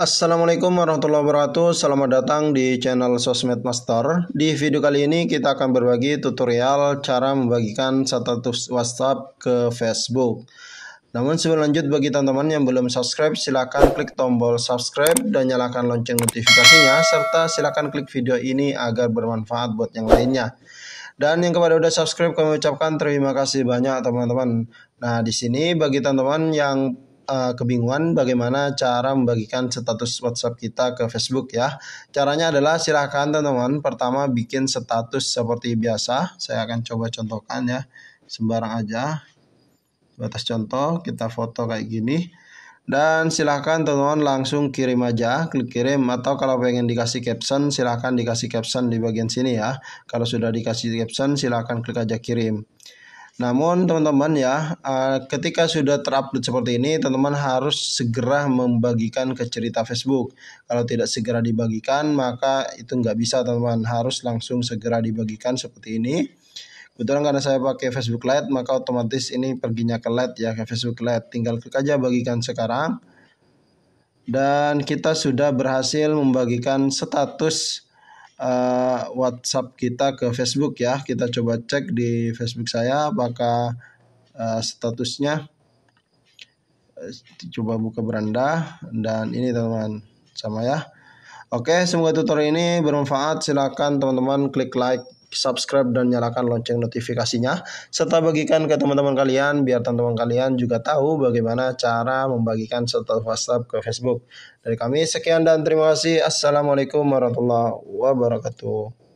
Assalamualaikum warahmatullahi wabarakatuh Selamat datang di channel Sosmed Master Di video kali ini kita akan berbagi tutorial cara membagikan status WhatsApp ke Facebook Namun sebelum lanjut bagi teman-teman yang belum subscribe silahkan klik tombol subscribe dan nyalakan lonceng notifikasinya Serta silahkan klik video ini agar bermanfaat buat yang lainnya dan yang kepada udah subscribe kami ucapkan terima kasih banyak teman-teman. Nah, di sini bagi teman-teman yang Eh, kebingungan bagaimana cara membagikan status WhatsApp kita ke Facebook ya. Caranya adalah silahkan teman-teman pertama bikin status seperti biasa. Saya akan coba contohkan ya sembarang aja. Batas contoh kita foto kayak gini. Dan silahkan teman-teman langsung kirim aja, klik kirim atau kalau pengen dikasih caption silahkan dikasih caption di bagian sini ya. Kalau sudah dikasih caption silahkan klik aja kirim. Namun teman-teman ya, eh, ketika sudah terupdate seperti ini, teman-teman harus segera membagikan ke cerita Facebook. Kalau tidak segera dibagikan, maka itu nggak bisa teman-teman. Harus langsung segera dibagikan seperti ini. Kebetulan karena saya pakai Facebook Lite, maka otomatis ini perginya ke Lite ya, ke Facebook Lite. Tinggal klik aja bagikan sekarang. Dan kita sudah berhasil membagikan status uh, WhatsApp kita ke Facebook ya. Kita coba cek di Facebook saya apakah uh, statusnya. Eh, coba buka beranda dan ini teman-teman sama ya. Oke, semoga tutorial ini bermanfaat. Silakan teman-teman klik like subscribe dan nyalakan lonceng notifikasinya serta bagikan ke teman-teman kalian biar teman-teman kalian juga tahu bagaimana cara membagikan status WhatsApp ke Facebook. Dari kami sekian dan terima kasih. Assalamualaikum warahmatullahi wabarakatuh.